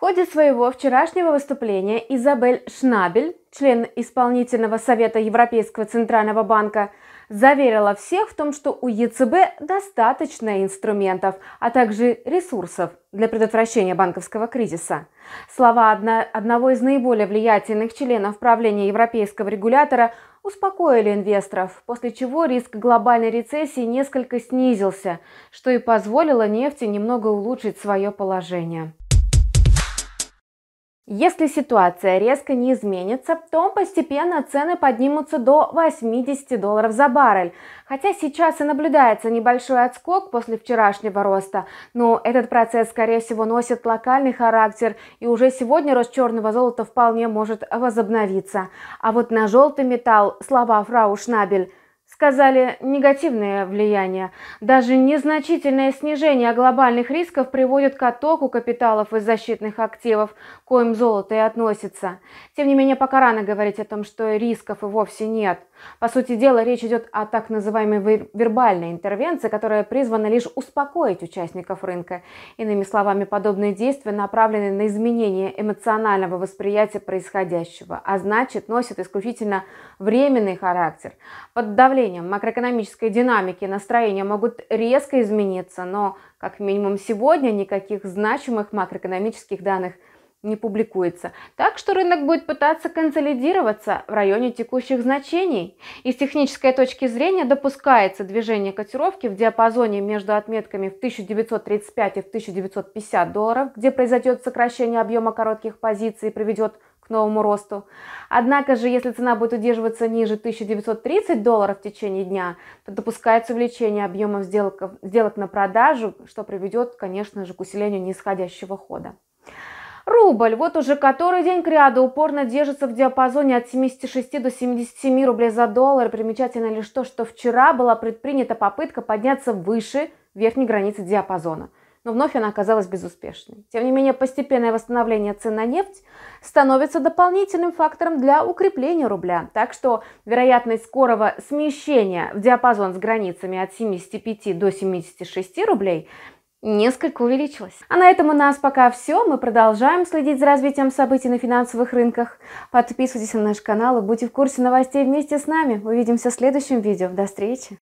В ходе своего вчерашнего выступления Изабель Шнабель, член исполнительного совета Европейского центрального банка, заверила всех в том, что у ЕЦБ достаточно инструментов, а также ресурсов для предотвращения банковского кризиса. Слова одна, одного из наиболее влиятельных членов правления европейского регулятора успокоили инвесторов, после чего риск глобальной рецессии несколько снизился, что и позволило нефти немного улучшить свое положение. Если ситуация резко не изменится, то постепенно цены поднимутся до 80 долларов за баррель. Хотя сейчас и наблюдается небольшой отскок после вчерашнего роста, но этот процесс, скорее всего, носит локальный характер, и уже сегодня рост черного золота вполне может возобновиться. А вот на желтый металл слова фрау Шнабель сказали негативное влияние. Даже незначительное снижение глобальных рисков приводит к оттоку капиталов из защитных активов, к коим золото и относится. Тем не менее, пока рано говорить о том, что рисков и вовсе нет. По сути дела, речь идет о так называемой вербальной интервенции, которая призвана лишь успокоить участников рынка. Иными словами, подобные действия направлены на изменение эмоционального восприятия происходящего, а значит носят исключительно временный характер. Под давлением давлением макроэкономической динамики настроения могут резко измениться, но как минимум сегодня никаких значимых макроэкономических данных не публикуется. Так что рынок будет пытаться консолидироваться в районе текущих значений. И с технической точки зрения допускается движение котировки в диапазоне между отметками в 1935 и в 1950 долларов, где произойдет сокращение объема коротких позиций и приведет к новому росту. Однако же, если цена будет удерживаться ниже 1930 долларов в течение дня, то допускается увеличение объемов сделок, сделок на продажу, что приведет, конечно же, к усилению нисходящего хода. Рубль вот уже который день к упорно держится в диапазоне от 76 до 77 рублей за доллар. Примечательно лишь то, что вчера была предпринята попытка подняться выше верхней границы диапазона – но вновь она оказалась безуспешной. Тем не менее, постепенное восстановление цен на нефть становится дополнительным фактором для укрепления рубля, так что вероятность скорого смещения в диапазон с границами от 75 до 76 рублей несколько увеличилась. А на этом у нас пока все. Мы продолжаем следить за развитием событий на финансовых рынках. Подписывайтесь на наш канал и будьте в курсе новостей вместе с нами. Увидимся в следующем видео. До встречи!